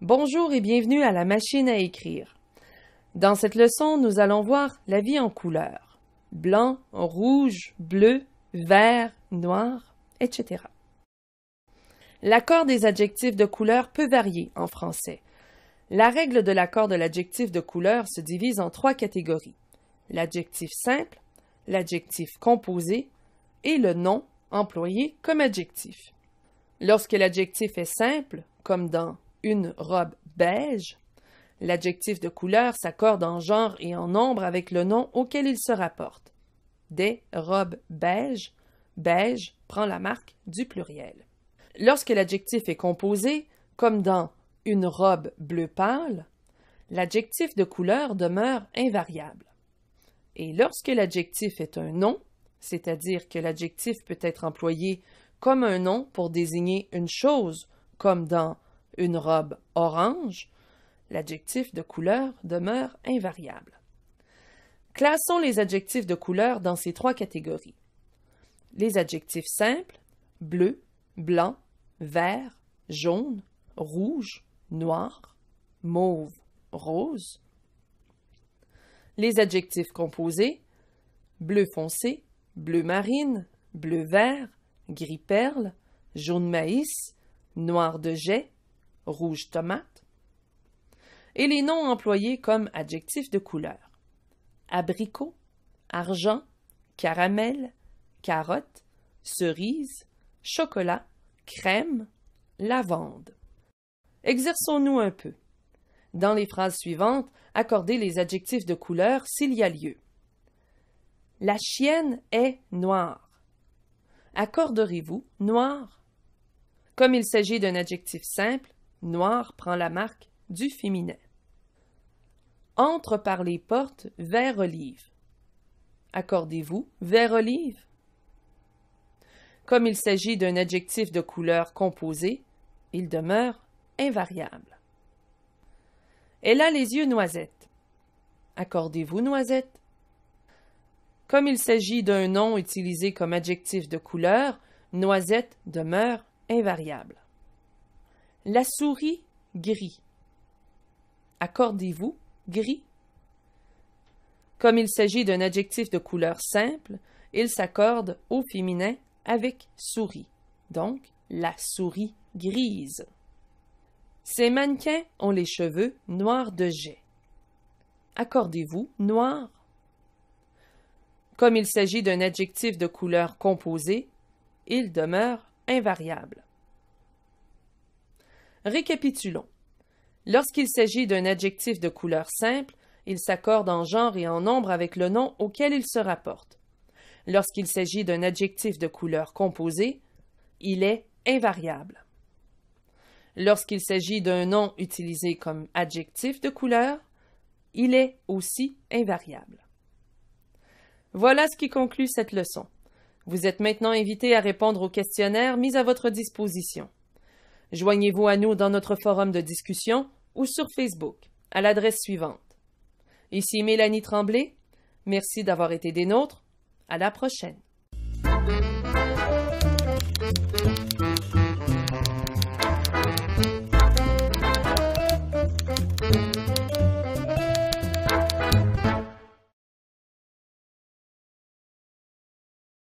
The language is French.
Bonjour et bienvenue à la machine à écrire. Dans cette leçon, nous allons voir la vie en couleurs. Blanc, rouge, bleu, vert, noir, etc. L'accord des adjectifs de couleur peut varier en français. La règle de l'accord de l'adjectif de couleur se divise en trois catégories l'adjectif simple, l'adjectif composé et le nom employé comme adjectif. Lorsque l'adjectif est simple, comme dans une robe beige, l'adjectif de couleur s'accorde en genre et en nombre avec le nom auquel il se rapporte. Des robes beige, beige prend la marque du pluriel. Lorsque l'adjectif est composé, comme dans une robe bleu pâle, l'adjectif de couleur demeure invariable. Et lorsque l'adjectif est un nom, c'est-à-dire que l'adjectif peut être employé comme un nom pour désigner une chose, comme dans une robe orange, l'adjectif de couleur demeure invariable. Classons les adjectifs de couleur dans ces trois catégories. Les adjectifs simples, bleu, blanc, vert, jaune, rouge, noir, mauve, rose. Les adjectifs composés bleu foncé, bleu marine, bleu vert, gris perle, jaune maïs, noir de jet, rouge tomate. Et les noms employés comme adjectifs de couleur abricot, argent, caramel, carotte, cerise, chocolat, crème, lavande. Exerçons-nous un peu. Dans les phrases suivantes, accordez les adjectifs de couleur s'il y a lieu. La chienne est noire. Accorderez-vous noir Comme il s'agit d'un adjectif simple, noir prend la marque du féminin. Entre par les portes vert olive. Accordez-vous vert olive Comme il s'agit d'un adjectif de couleur composé, il demeure invariable. Elle a les yeux noisettes. Accordez-vous noisette. Comme il s'agit d'un nom utilisé comme adjectif de couleur, noisette demeure invariable. La souris gris. Accordez-vous gris. Comme il s'agit d'un adjectif de couleur simple, il s'accorde au féminin avec souris, donc la souris grise. Ces mannequins ont les cheveux noirs de jet. Accordez-vous noir. Comme il s'agit d'un adjectif de couleur composée, il demeure invariable. Récapitulons. Lorsqu'il s'agit d'un adjectif de couleur simple, il s'accorde en genre et en nombre avec le nom auquel il se rapporte. Lorsqu'il s'agit d'un adjectif de couleur composée, il est invariable. Lorsqu'il s'agit d'un nom utilisé comme adjectif de couleur, il est aussi invariable. Voilà ce qui conclut cette leçon. Vous êtes maintenant invité à répondre au questionnaire mis à votre disposition. Joignez-vous à nous dans notre forum de discussion ou sur Facebook à l'adresse suivante. Ici Mélanie Tremblay. Merci d'avoir été des nôtres. À la prochaine.